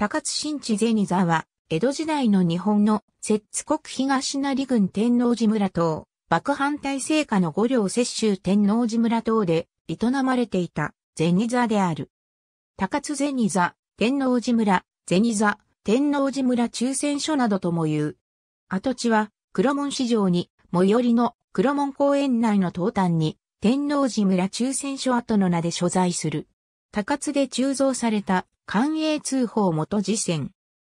高津新地銭座は、江戸時代の日本の摂津国東成郡天王寺村等、幕藩体制下の五両摂州天王寺村等で営まれていた銭座である。高津銭座、天王寺村、銭座、天王寺村中選所などとも言う。跡地は黒門市場に最寄りの黒門公園内の東端に天王寺村中選所跡の名で所在する。高津で鋳造された官営通報元次戦。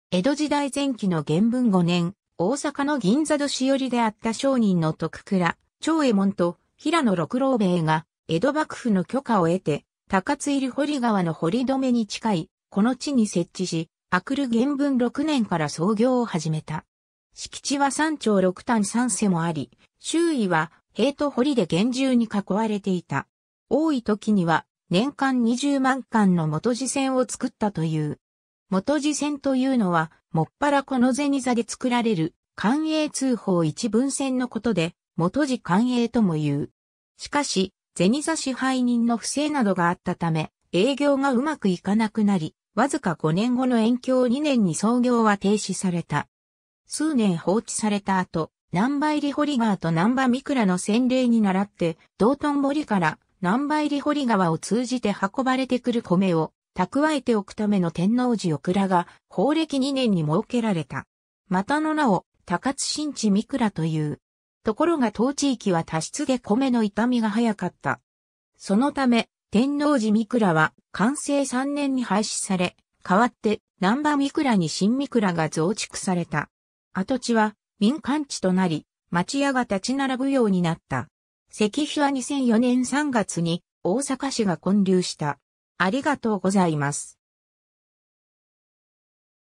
江戸時代前期の元文5年、大阪の銀座年寄りであった商人の徳倉、長右衛門と平野六郎兵衛が、江戸幕府の許可を得て、高津入堀川の堀留に近い、この地に設置し、明くる元文6年から創業を始めた。敷地は山頂六単三世もあり、周囲は塀と堀で厳重に囲われていた。多い時には年間20万巻の元寺線を作ったという。元寺線というのは、もっぱらこの銭座で作られる、官営通報一文線のことで、元寺官営とも言う。しかし、銭座支配人の不正などがあったため、営業がうまくいかなくなり、わずか5年後の延長2年に創業は停止された。数年放置された後、南波入りホリガーと南波ミクラの洗礼に倣って、道頓堀から南梅里堀川を通じて運ばれてくる米を蓄えておくための天王寺オ倉が法暦2年に設けられた。またの名を高津新地三倉という。ところが当地域は多湿で米の痛みが早かった。そのため、天王寺三倉は完成3年に廃止され、代わって南波三倉に新三倉が増築された。跡地は民間地となり、町屋が立ち並ぶようになった。石碑は2004年3月に大阪市が建立した。ありがとうございます。